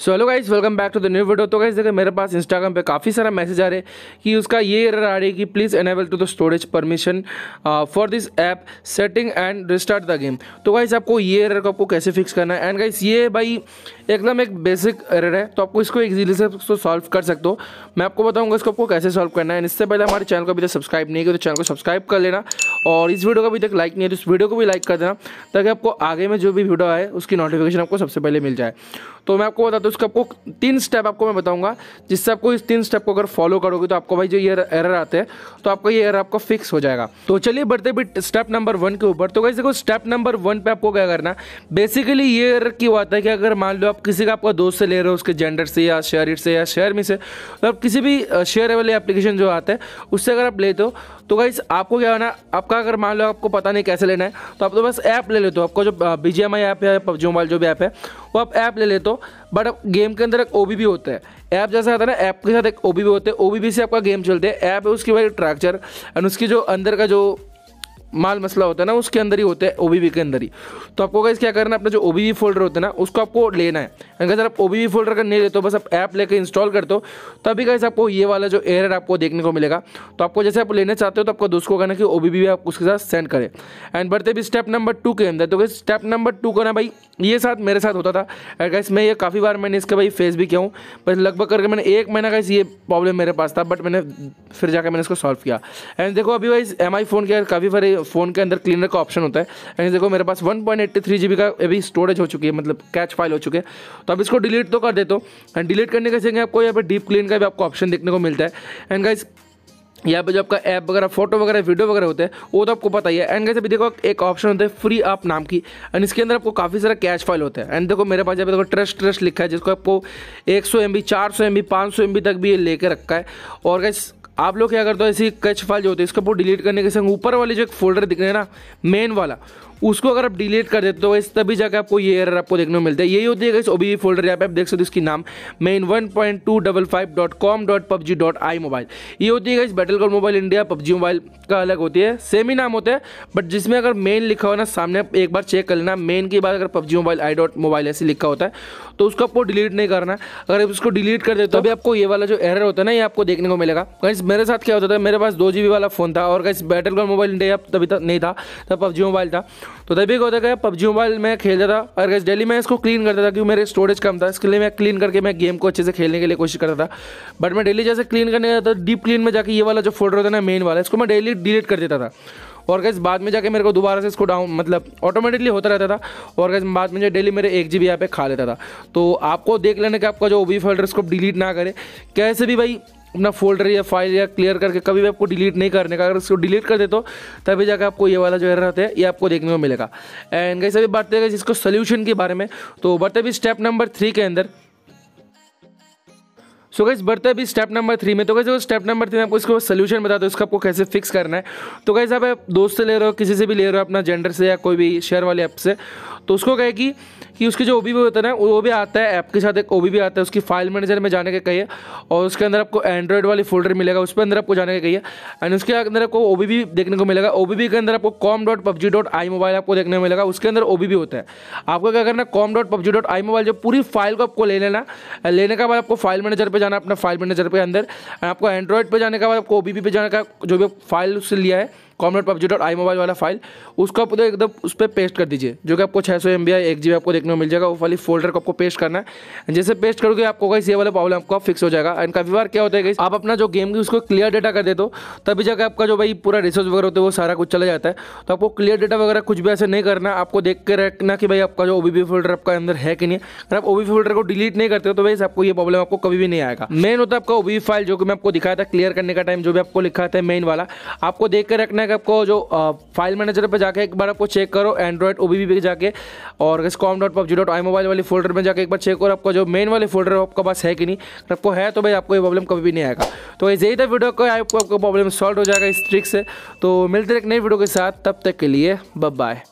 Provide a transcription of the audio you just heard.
so hello guys welcome back to the new video तो guys देखिए मेरे पास Instagram पे काफ़ी सारा मैसेज आ रहे हैं कि उसका ये एरर आ रही है कि please enable to the storage permission for this app setting and restart the game तो गाइज आपको ये एरर को आपको कैसे फिक्स करना है एंड गाइज ये भाई एकदम एक बेसिक एरर है तो आपको इसको इजीली से उसको सॉल्व कर सकते हो मैं आपको बताऊँगा इसको आपको कैसे सॉल्व करना है इससे पहले हमारे चैनल को अभी तक सब्सक्राइब नहीं किया तो चैनल को सब्सक्राइब कर लेना और इस वीडियो को अभी तक लाइक नहीं है तो इस वीडियो को भी लाइक कर देना ताकि आपको आगे में जो भी वीडियो आए उसकी नोटिफिकेशन आपको सबसे पहले मिल जाए तो मैं आपको बता दूँ इसका आपको तीन स्टेप आपको मैं बताऊँगा जिससे आपको इस तीन स्टेप को अगर फॉलो करोगे तो आपको भाई जो ये एरर आते हैं तो आपका ये एरर आपका फिक्स हो जाएगा तो चलिए बढ़ते भी स्टेप नंबर वन के ऊपर तो कैसे देखो स्टेप नंबर वन पर आपको क्या करना बेसिकली ये एर की आता है कि अगर मान लो आप किसी का आपका दोस्त से ले रहे हो उसके जेंडर से या शेयर से या शेयर में से तो आप किसी भी शेयर वाले एप्लीकेशन जो आते हैं उससे अगर आप लेते हो तो गाइस आपको क्या होना आपका अगर मान लो आपको पता नहीं कैसे लेना है तो आप तो बस ऐप ले लेते हो आपका जो B G M I app है पबजी मोबाइल जो भी ऐप है वो आप ऐप ले लेते हो बट गेम के अंदर एक ओ बी भी होता है ऐप जैसा आता है ना ऐप के साथ एक ओ बी भी होता है ओ बी से आपका गेम चलते हैं ऐप है उसकी बाद ट्रैक्चर एंड उसकी जो अंदर का जो माल मसला होता है ना उसके अंदर ही होता है ओ के अंदर ही तो आपको गाइज क्या करना है अपना जो ओ फोल्डर होता है ना उसको आपको लेना है अगर आप ओ फोल्डर का नहीं लेते हो बस आप ऐप लेकर इंस्टॉल कर दो तभी कैसे आपको ये वाला जो एयर आपको देखने को मिलेगा तो आपको जैसे आप लेना चाहते हो तो आपको दोस्त को कहना कि ओ भी आप उसके साथ सेंड करें एंड बढ़ते भी स्टेप नंबर टू के अंदर तो गाइज स्टेप नंबर टू का ना भाई ये साथ मेरे साथ होता था एंड गाइस मैं ये काफ़ी बार मैंने इसका भाई फेस भी किया हूँ बस लगभग करके मैंने एक महीना गाइस ये प्रॉब्लम मेरे पास था बट मैंने फिर जाकर मैंने इसको सॉल्व किया एंड देखो अभी भाई एम फोन के काफ़ी सारे फ़ोन के अंदर क्लीनर का ऑप्शन होता है देखो मेरे पास वन पॉइंट का अभी स्टोरेज हो चुकी है मतलब कैच फाइल हो चुके है तो आप इसको डिलीट तो कर देते हो एंड डिलीट करने के जगह आपको यहाँ पर डीप क्लीन का भी आपको ऑप्शन देखने को मिलता है एंड गाइज यहाँ पे जो आपका ऐप वगैरह फोटो वगैरह वीडियो वगैरह होते हैं वो तो आपको पता ही है एंड कैसे भी देखो एक ऑप्शन होता है फ्री आप नाम की एंड इसके अंदर आपको काफ़ी सारा कैश फाइल होता है एंड देखो मेरे पास यहाँ पे देखो ट्रस्ट ट्रस्ट लिखा है जिसको आपको एक सौ एम बी चार सौ एम बी पाँच सौ एम बी तक भी ये लेके रखा है और गैस आप लोग क्या करते हो ऐसी कच फाइल जो होती है इसको डिलीट करने के संग ऊपर वाले जो एक फोल्डर दिख रहे हैं ना मेन वाला उसको अगर आप डिलीट कर देते हो तो तभी जाकर आपको ये एरर आपको देखने को मिलता है यही होती है इस ओबीवी फोल्डर यहाँ पे आप देख सकते हो इसकी नाम main one point two double five dot com dot PUBG dot I mobile ये होती है इस battle call mobile India PUBG mobile का अलग होती है सेम ही नाम होता है बट जिसमें अगर मेन लिखा हो ना सामने एक बार चेक कर लेना मेन के बाद अगर PUBG mobile I dot mobile ऐसे लिखा होता है तो उसको आपको डिलीट नहीं करना अगर आप उसको डिलीट कर देते हो अभी तो- आपको ये वाला जो एरर होता है ना ये आपको देखने को मिलेगा कहीं मेरे साथ क्या होता था मेरे पास दो जी वाला फ़ोन था और कहीं बैटल कॉल मोबाइल इंडिया तभी तक नहीं था तब पबजी मोबाइल था तो तभी क्या होता है पबजी मोबाइल में खेलता था और गैस डेली मैं इसको क्लीन करता था क्योंकि मेरे स्टोरेज कम था इसके लिए मैं क्लीन करके मैं गेम को अच्छे से खेलने के लिए कोशिश करता था बट मैं डेली जैसे क्लीन करने जाता था डीप क्लीन में जाकर ये वाला जो फोल्डर होता ना मेन वाला इसको मैं डेली डिलीट कर देता था और गैस बाद में जाके मेरे को दोबारा से इसको डाउन मतलब ऑटोमेटिकली होता रहता था और गैस बाद में जो डेली मेरे एक जी बी यहाँ पे खा लेता था तो आपको देख लेना कि आपका जो ओ बी फोल्डर इसको डिलीट ना करे कैसे भी भाई अपना फोल्डर या फाइल या क्लियर करके कभी भी आपको डिलीट नहीं करने का अगर उसको डिलीट कर दे तो तभी जाकर आपको ये वाला जो है रहता है ये आपको देखने को मिलेगा एंड कैसे भी बात है इसको सोल्यूशन के बारे में तो बढ़ते भी स्टेप नंबर थ्री के अंदर सो गैस बढ़ते अभी स्टेप नंबर थ्री में तो कैसे स्टेप नंबर थ्री में आपको इसको सोल्यूशन बता दो इसको आपको कैसे फिक्स करना है तो कैसे आप दोस्त से ले रहे हो किसी से भी ले रहे हो अपना जेंडर से या कोई भी शेयर वाले ऐप से तो उसको कहे कि कि उसके जो ओ बी होता है ना वो भी आता है ऐप के साथ एक ओ भी आता है उसकी फाइल मैनेजर में जाने के कहिए और उसके अंदर आपको एंड्रॉइड वाली फोल्डर मिलेगा उस पर अंदर आपको जाने के कहिए एंड उसके अंदर आपको ओ भी देखने को मिलेगा ओ के अंदर आपको com dot PUBG dot I mobile आपको देखने को मिलेगा उसके अंदर ओ भी होता है आपको क्या करना com dot PUBG dot I mobile जो पूरी फाइल को आपको ले लेना लेने के बाद आपको फाइल मैनेजर पर जाना अपना फाइल मैनेजर पर अंदर आपको एंड्रॉइड पर जाने के बाद आपको ओ पे जाने का जो भी फाइल उससे लिया है com dot PUBG dot I mobile वाला फाइल उसको आप उधर एकदम उस पर पेस्ट कर दीजिए जो कि आपको छः सौ एम बी आई एक जी बी आपको देखने को मिल जाएगा वो वाली फोल्डर को आपको पेस्ट करना है जैसे पेस्ट करोगे आपको कहीं ये वाला प्रॉब्लम आपका फिक्स हो जाएगा एंड काफ़ी बार क्या होता है आप अपना जो गेम की उसको क्लियर डेटा कर दे दो तभी जाकर आपका जो भाई पूरा रिसोर्स वगैरह होता है वो सारा कुछ चला जाता है तो आपको क्लियर डेटा वगैरह कुछ भी ऐसे नहीं करना आपको देख के रखना कि भाई आपका जो ओ बी फोल्डर आपका अंदर है कि नहीं अगर आप ओ बी फोल्डर को डिलीट नहीं करते हो तो भाई आपको ये प्रॉब्लम आपको कभी भी नहीं आएगा मेन होता है आपका ओ बी फाइल जो कि मैं आपको दिखाया था क्लियर करने का टाइम जो भी आपको लिखा था मेन वाला आपको देख के रखना करना है आपको जो फाइल मैनेजर पर जाकर एक बार आपको चेक करो एंड्रॉइड ओ बी पे जाके और com dot PUBG dot I mobile वाले फोल्डर में जाकर एक बार चेक करो आपको जो मेन वाले फोल्डर आपके पास है कि नहीं आपको है तो भाई आपको ये प्रॉब्लम कभी भी नहीं आएगा तो यही था वीडियो को आपको आपका प्रॉब्लम सॉल्व हो जाएगा इस ट्रिक से तो मिलते एक नई वीडियो के साथ तब तक के लिए बब बाय